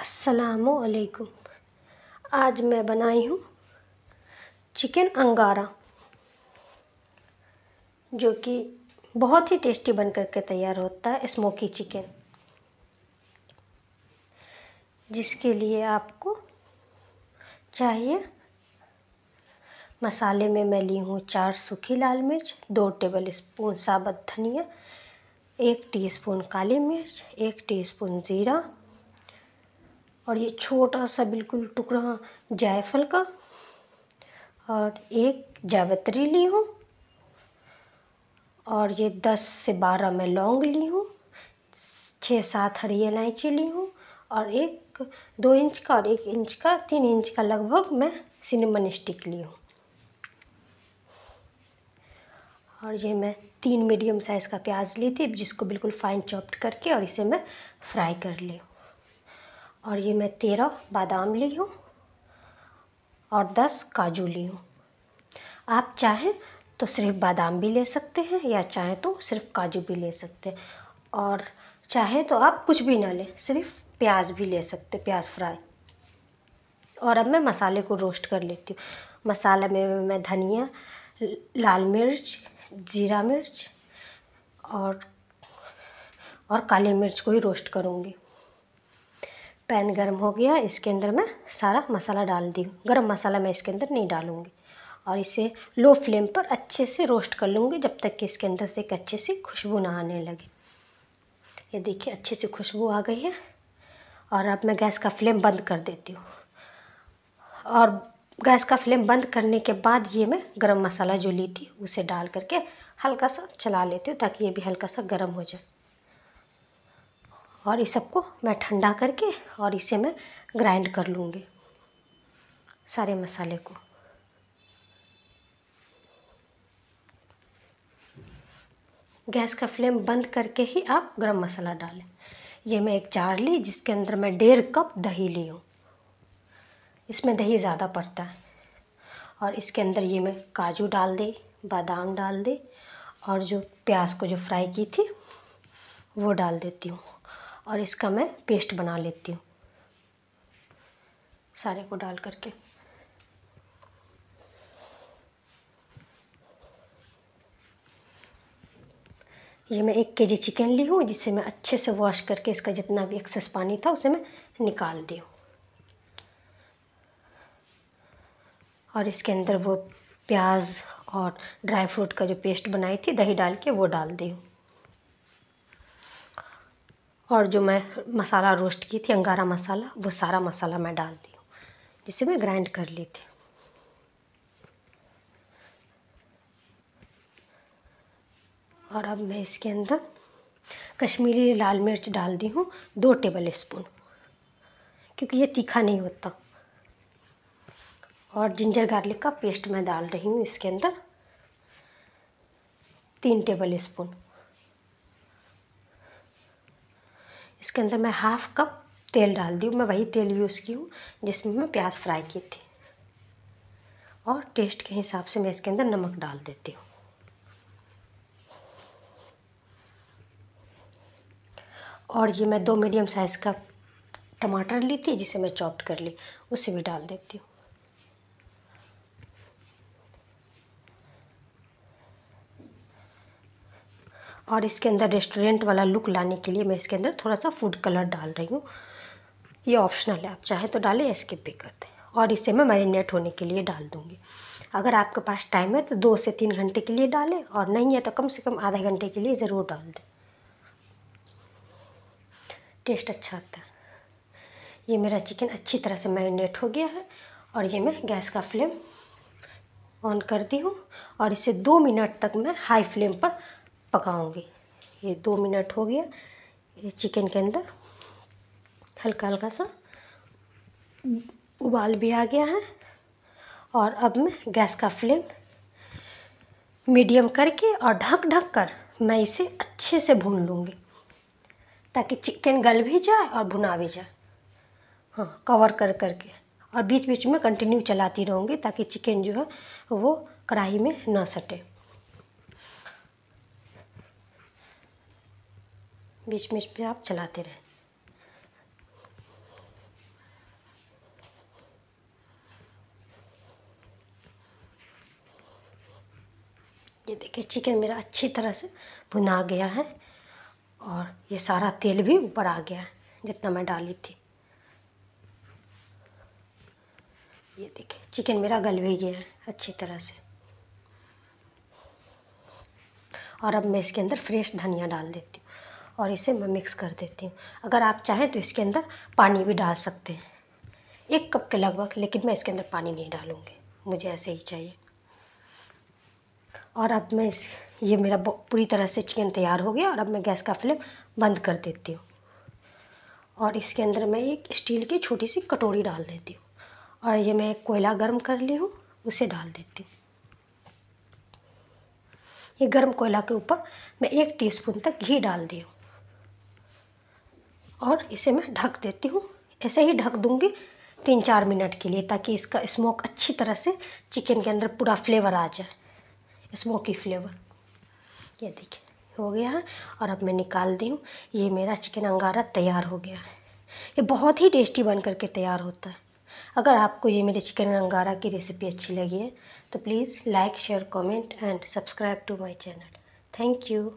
असलकुम आज मैं बनाई हूँ चिकन अंगारा जो कि बहुत ही टेस्टी बन कर के तैयार होता है स्मोकी चिकन जिसके लिए आपको चाहिए मसाले में मैं ली हूँ चार सूखी लाल मिर्च दो टेबल स्पून साबत धनिया एक टीस्पून काली मिर्च एक टीस्पून ज़ीरा और ये छोटा सा बिल्कुल टुकड़ा जायफल का और एक जावित्री ली हूँ और ये दस से बारह मैं लौंग ली हूँ छः सात हरी इलायची ली हूँ और एक दो इंच का और एक इंच का तीन इंच का लगभग मैं सिनेमन स्टिक ली हूँ और ये मैं तीन मीडियम साइज़ का प्याज ली थी जिसको बिल्कुल फाइन चॉप्ड करके और इसे मैं फ्राई कर ली हूँ और ये मैं तेरह बादाम ली हूँ और दस काजू ली हूँ आप चाहें तो सिर्फ बादाम भी ले सकते हैं या चाहें तो सिर्फ काजू भी ले सकते हैं और चाहें तो आप कुछ भी ना लें सिर्फ प्याज भी ले सकते प्याज फ्राई और अब मैं मसाले को रोस्ट कर लेती हूँ मसाले में मैं धनिया लाल मिर्च जीरा मिर्च और और काली मिर्च को ही रोस्ट करूँगी पैन गर्म हो गया इसके अंदर मैं सारा मसाला डाल दी हूँ गर्म मसाला मैं इसके अंदर नहीं डालूँगी और इसे लो फ्लेम पर अच्छे से रोस्ट कर लूँगी जब तक कि इसके अंदर से एक अच्छे से खुशबू ना आने लगे ये देखिए अच्छे से खुशबू आ गई है और अब मैं गैस का फ्लेम बंद कर देती हूँ और गैस का फ्लेम बंद करने के बाद ये मैं गरम मसाला जो ली थी उसे डाल करके हल्का सा चला लेती हूँ ताकि ये भी हल्का सा गर्म हो जाए और इस सबको मैं ठंडा करके और इसे मैं ग्राइंड कर लूँगी सारे मसाले को गैस का फ्लेम बंद करके ही आप गरम मसाला डालें ये मैं एक चार ली जिसके अंदर मैं डेढ़ कप दही ली हूँ इसमें दही ज़्यादा पड़ता है और इसके अंदर ये मैं काजू डाल दी बादाम डाल दी और जो प्याज को जो फ्राई की थी वो डाल देती हूँ और इसका मैं पेस्ट बना लेती हूँ सारे को डाल करके ये मैं एक केजी चिकन ली हूँ जिसे मैं अच्छे से वॉश करके इसका जितना भी एक्सेस पानी था उसे मैं निकाल दी हूँ और इसके अंदर वो प्याज और ड्राई फ्रूट का जो पेस्ट बनाई थी दही डाल के वो डाल दी हूँ और जो मैं मसाला रोस्ट की थी अंगारा मसाला वो सारा मसाला मैं डाल दी हूँ जिसे मैं ग्राइंड कर ली थी और अब मैं इसके अंदर कश्मीरी लाल मिर्च डाल दी हूँ दो टेबल स्पून क्योंकि ये तीखा नहीं होता और जिंजर गार्लिक का पेस्ट मैं डाल रही हूँ इसके अंदर तीन टेबल स्पून इसके अंदर मैं हाफ़ कप तेल डाल दी हूँ मैं वही तेल यूज़ की हूँ जिसमें मैं प्याज फ्राई की थी और टेस्ट के हिसाब से मैं इसके अंदर नमक डाल देती हूँ और ये मैं दो मीडियम साइज़ का टमाटर ली थी जिसे मैं चॉप्ड कर ली उसे भी डाल देती हूँ और इसके अंदर रेस्टोरेंट वाला लुक लाने के लिए मैं इसके अंदर थोड़ा सा फूड कलर डाल रही हूँ ये ऑप्शनल है आप चाहें तो डालें या स्किप भी कर दें और इसे मैं मैरिनेट होने के लिए डाल दूँगी अगर आपके पास टाइम है तो दो से तीन घंटे के लिए डालें और नहीं है तो कम से कम आधा घंटे के लिए ज़रूर डाल दें टेस्ट अच्छा आता है ये मेरा चिकन अच्छी तरह से मैरिनेट हो गया है और ये मैं गैस का फ्लेम ऑन करती हूँ और इसे दो मिनट तक मैं हाई फ्लेम पर पकाऊंगी ये दो मिनट हो गया ये चिकन के अंदर हल्का हल्का सा उबाल भी आ गया है और अब मैं गैस का फ्लेम मीडियम करके और ढक ढक कर मैं इसे अच्छे से भून लूँगी ताकि चिकन गल भी जाए और भुना भी जाए हाँ कवर कर करके और बीच बीच में कंटिन्यू चलाती रहूँगी ताकि चिकन जो है वो कढ़ाई में ना सटे बीच बीच में आप चलाते रहें ये देखिए चिकन मेरा अच्छी तरह से भुना गया है और ये सारा तेल भी ऊपर आ गया है जितना मैं डाली थी ये देखिए चिकन मेरा गल भी गया है अच्छी तरह से और अब मैं इसके अंदर फ्रेश धनिया डाल देती हूँ और इसे मैं मिक्स कर देती हूँ अगर आप चाहें तो इसके अंदर पानी भी डाल सकते हैं एक कप के लगभग लेकिन मैं इसके अंदर पानी नहीं डालूँगी मुझे ऐसे ही चाहिए और अब मैं इस ये मेरा पूरी तरह से चिकन तैयार हो गया और अब मैं गैस का फ्लेम बंद कर देती हूँ और इसके अंदर मैं एक स्टील की छोटी सी कटोरी डाल देती हूँ और ये मैं कोयला गर्म कर ली हूँ उसे डाल देती हूँ ये गर्म कोयला के ऊपर मैं एक टीस्पून तक घी डाल दी हूँ और इसे मैं ढक देती हूँ ऐसे ही ढक दूँगी तीन चार मिनट के लिए ताकि इसका स्मोक अच्छी तरह से चिकन के अंदर पूरा फ्लेवर आ जाए स्मोकी फ्लेवर ये देखिए हो गया है और अब मैं निकाल दी हूँ ये मेरा चिकन अंगारा तैयार हो गया है ये बहुत ही टेस्टी बन करके तैयार होता है अगर आपको ये मेरे चिकन अंगारा की रेसिपी अच्छी लगी है तो please like share comment and subscribe to my channel thank you